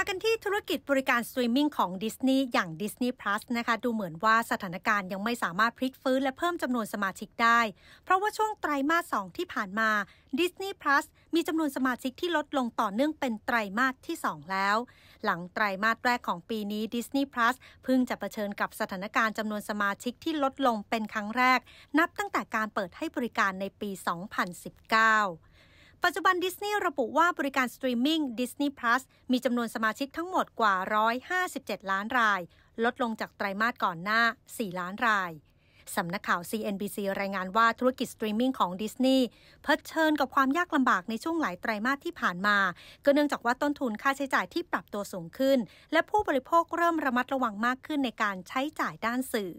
ากันที่ธุรกิจบริการสตรีมมิ่งของดิสนีย์อย่าง Disney Plus นะคะดูเหมือนว่าสถานการณ์ยังไม่สามารถพลิกฟื้นและเพิ่มจำนวนสมาชิกได้ เพราะว่าช่วงไตรมาส2ที่ผ่านมา Disney Plus มีจำนวนสมาชิกที่ลดลงต่อเนื่องเป็นไตรมาสที่ 2 แล้ว หลังไตรมาสแรกของปีนี้ Disney Plus เพิ่งจะะเผชิญกับสถานการณ์จำนวนสมาชิกที่ลดลงเป็นครั้งแรก นับตั้งแต่การเปิดให้บริการในปี 2019ปัจจุบันดิสนีย์ระบุว่าบริการสตรีมมิ่ง Disney Plus มีจำนวนสมาชิกทั้งหมดกว่า 157 ล้านราย ลดลงจากไตรมาสก่อนหน้า 4 ล้านรายสำนักข่าว CNBC รายงานว่าธุรกิจสตรีมมิ่งของดิสนีย์เผชิญกับความยากลำบากในช่วงหลายไตรมาสที่ผ่านมา ก็เนื่องจากว่าต้นทุนค่าใช้จ่ายที่ปรับตัวสูงขึ้น และผู้บริโภคเริ่มระมัดระวังมากขึ้นในการใช้จ่ายด้านสื่อ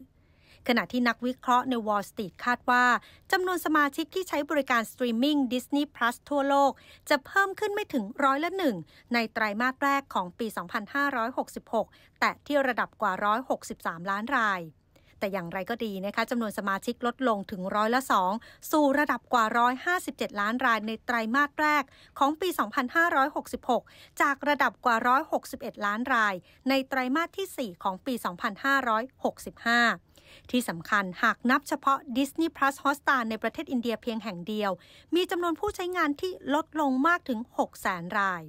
ขณะที่นักวิเคราะห์ใน Wall Street คาดว่า จำนวนสมาชิกที่ใช้บริการสตรีมมิ่ง Disney Plus ทั่วโลก จะเพิ่มขึ้นไม่ถึงร้อยละหนึ่งในไตรามาสแรกของปี 2566 แต่ที่ระดับกว่า 163 ล้านราย แต่อย่างไรก็ดีนะคะจำนวนสมาชิกลดลงถึงร้อยละสองสู่ระดับกว่า 157 ล้านรายในไตรามาสแรกของปี 2566 จากระดับกว่า 161 ล้านรายในไตรามาสที่ 4 ของปี 2565ที่สำคัญหากนับเฉพาะ Disney Plus Hotstar ในประเทศอินเดียเพียงแห่งเดียว มีจำนวนผู้ใช้งานที่ลดลงมากถึง 6 แสนราย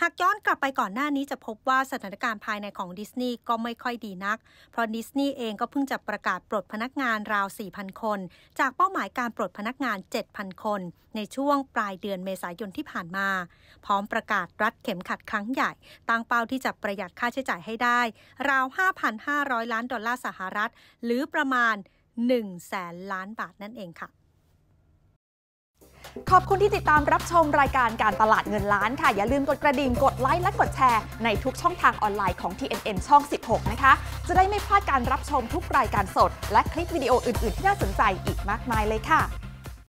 หากย้อนกลับไปก่อนหน้านี้จะพบว่าสถานการณ์ภายในของดิสนีย์ก็ไม่ค่อยดีนัก เพราะดิสนีย์เองก็เพิ่งจะประกาศปลดพนักงานราว 4,000 คน จากเป้าหมายการปลดพนักงาน 7,000 คน ในช่วงปลายเดือนเมษายนที่ผ่านมา พร้อมประกาศรัดเข็มขัดครั้งใหญ่ตั้งเป้าที่จะประหยัดค่าใช้จ่ายให้ได้ ราว 5,500 ล้านดอลลาร์สหรัฐ หรือประมาณ1แสนล้านบาทนั่นเองค่ะขอบคุณที่ติดตามรับชมรายการการตลาดเงินล้านค่ะอย่าลืมกดกระดิ่งกดไลค์และกดแชร์ในทุกช่องทางออนไลน์ของ TNN ช่อง 16 นะคะ จะได้ไม่พลาดการรับชมทุกรายการสดและคลิปวิดีโออื่นๆ ที่น่าสนใจอีกมากมายเลยค่ะ